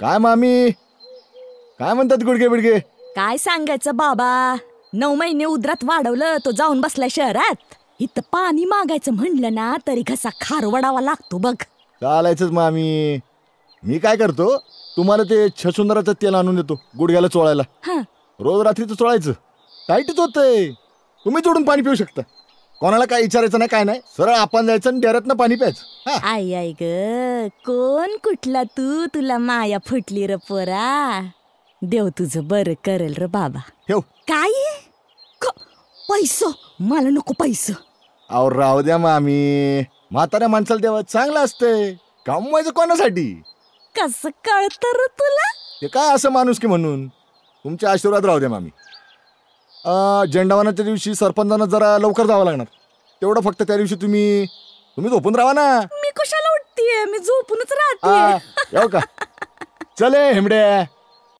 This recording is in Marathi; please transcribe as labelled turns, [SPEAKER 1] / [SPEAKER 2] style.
[SPEAKER 1] काय मामी काय म्हणतात गुडगे बिडगे काय
[SPEAKER 2] सांगायचं बाबा नऊ महिने उदरात वाढवलं तो जाऊन बसलाय शहरात इथं पाणी मागायचं म्हणलं ना तरी घसा वडावा लागतो बघ
[SPEAKER 1] चालायच मामी मी काय करतो तुम्हाला ते छसुंदराचं तेल आणून देतो गुडघ्याला चोळायला रोज रात्री चोळायचं टाईटच होतंय तुम्ही जोडून पाणी पिऊ शकता कोणाला काय विचारायचं नाही काय नाही सरळ आपण जायचं आणि ना पाणी प्यायचं आई आई ग कोण कुठला
[SPEAKER 3] तू तुला माया फुटली र पोरा देव तुझं बरं करेल र बाबा
[SPEAKER 1] ठेव काय पैस मला नको पैस अहो राहू द्या मामी म्हाताऱ्या माणसाला देवा चांगलं असतंय कमवायचं कोणासाठी
[SPEAKER 4] कस कळत
[SPEAKER 1] तुला ते काय असं माणूस की म्हणून तुमचे आशीर्वाद राहू द्या मामी झेंडावनाच्या दिवशी सरपंचांना जरा लवकर जावं लागणार तेवढं फक्त त्या दिवशी तुम्ही तुम्ही झोपून राहा ना
[SPEAKER 2] मी कशाला उठतीये मी झोपूनच
[SPEAKER 1] राहते का चले हेमड्या